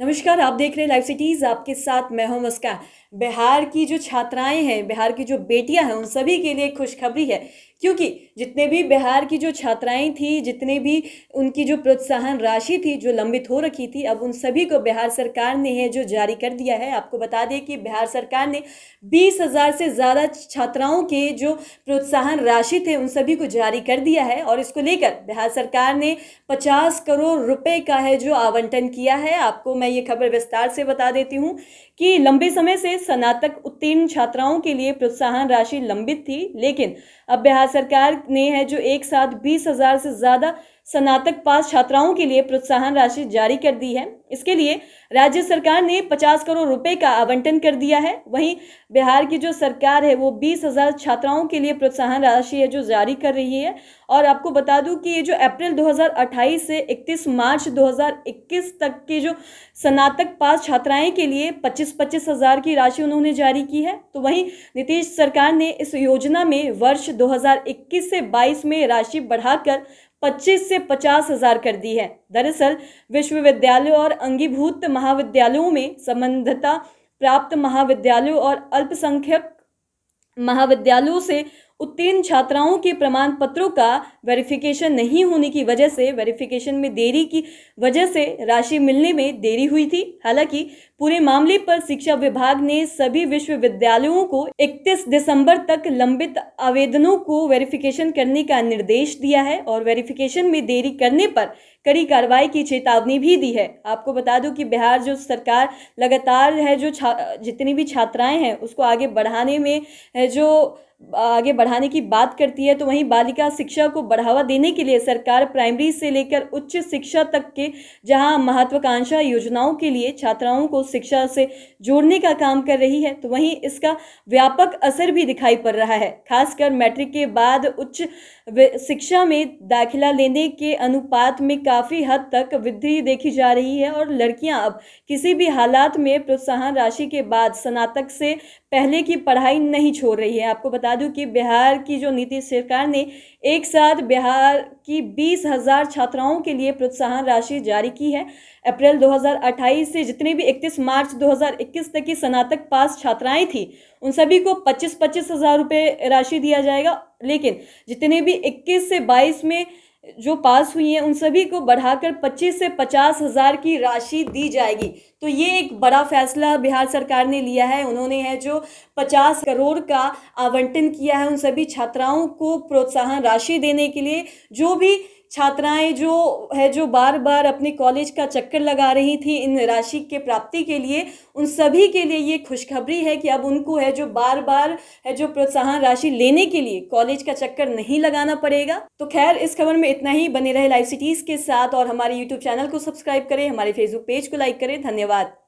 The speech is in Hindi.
नमस्कार आप देख रहे हैं लाइव सिटीज़ आपके साथ मैं हूं मुस्कान बिहार की जो छात्राएं हैं बिहार की जो बेटियां हैं उन सभी के लिए खुशखबरी है क्योंकि जितने भी बिहार की जो छात्राएं थी जितने भी उनकी जो प्रोत्साहन राशि थी जो लंबित हो रखी थी अब उन सभी को बिहार सरकार ने है जो जारी कर दिया है आपको बता दें कि बिहार सरकार ने बीस हज़ार से ज़्यादा छात्राओं के जो प्रोत्साहन राशि थे उन सभी को जारी कर दिया है और इसको लेकर बिहार सरकार ने पचास करोड़ रुपये का है जो आवंटन किया है आपको मैं ये खबर विस्तार से बता देती हूँ कि लंबे समय से स्नातक तीन छात्राओं के लिए प्रोत्साहन राशि लंबित थी लेकिन अब बिहार सरकार ने है जो एक साथ बीस हजार से ज़्यादा स्नातक पास छात्राओं के लिए प्रोत्साहन राशि जारी कर दी है इसके लिए राज्य सरकार ने 50 करोड़ रुपए का आवंटन कर दिया है वहीं बिहार की जो सरकार है वो बीस हज़ार छात्राओं के लिए प्रोत्साहन राशि है जो जारी कर रही है और आपको बता दूं कि ये जो अप्रैल 2028 से 31 मार्च 2021 तक की जो स्नातक पास छात्राएं के लिए पच्चीस पच्चीस हज़ार की राशि उन्होंने जारी की की है तो वहीं नीतीश सरकार ने इस योजना में वर्ष 2021 से 22 में राशि बढ़ाकर 25 से पचास हजार कर दी है दरअसल विश्वविद्यालय और अंगीभूत महाविद्यालयों में संबंधता प्राप्त महाविद्यालयों और अल्पसंख्यक महाविद्यालयों से उत्तीर्ण छात्राओं के प्रमाण पत्रों का वेरिफिकेशन नहीं होने की वजह से वेरिफिकेशन में देरी की वजह से राशि मिलने में देरी हुई थी हालांकि पूरे मामले पर शिक्षा विभाग ने सभी विश्वविद्यालयों को 31 दिसंबर तक लंबित आवेदनों को वेरिफिकेशन करने का निर्देश दिया है और वेरिफिकेशन में देरी करने पर कड़ी कार्रवाई की चेतावनी भी दी है आपको बता दूं कि बिहार जो सरकार लगातार है जो जितनी भी छात्राएं हैं उसको आगे बढ़ाने में जो आगे बढ़ाने की बात करती है तो वहीं बालिका शिक्षा को बढ़ावा देने के लिए सरकार प्राइमरी से लेकर उच्च शिक्षा तक के जहां महत्वाकांक्षा योजनाओं के लिए छात्राओं को शिक्षा से जोड़ने का काम कर रही है तो वहीं इसका व्यापक असर भी दिखाई पड़ रहा है खासकर मैट्रिक के बाद उच्च शिक्षा में दाखिला लेने के अनुपात में काफ़ी हद तक वृद्धि देखी जा रही है और लड़कियाँ अब किसी भी हालात में प्रोत्साहन राशि के बाद स्नातक से पहले की पढ़ाई नहीं छोड़ रही है आपको बता बता दूं कि बिहार की जो नीति सरकार ने एक साथ बिहार की बीस हज़ार छात्राओं के लिए प्रोत्साहन राशि जारी की है अप्रैल 2028 से जितने भी 31 मार्च 2021 तक की स्नातक पास छात्राएं थी उन सभी को 25 पच्चीस हज़ार रुपये राशि दिया जाएगा लेकिन जितने भी 21 से 22 में जो पास हुई हैं उन सभी को बढ़ाकर पच्चीस से पचास हज़ार की राशि दी जाएगी तो ये एक बड़ा फैसला बिहार सरकार ने लिया है उन्होंने है जो पचास करोड़ का आवंटन किया है उन सभी छात्राओं को प्रोत्साहन राशि देने के लिए जो भी छात्राएं जो है जो बार बार अपने कॉलेज का चक्कर लगा रही थी इन राशि के प्राप्ति के लिए उन सभी के लिए ये खुशखबरी है कि अब उनको है जो बार बार है जो प्रोत्साहन राशि लेने के लिए कॉलेज का चक्कर नहीं लगाना पड़ेगा तो खैर इस खबर में इतना ही बने रहे लाइव सिटीज़ के साथ और हमारे यूट्यूब चैनल को सब्सक्राइब करें हमारे फेसबुक पेज को लाइक करें धन्यवाद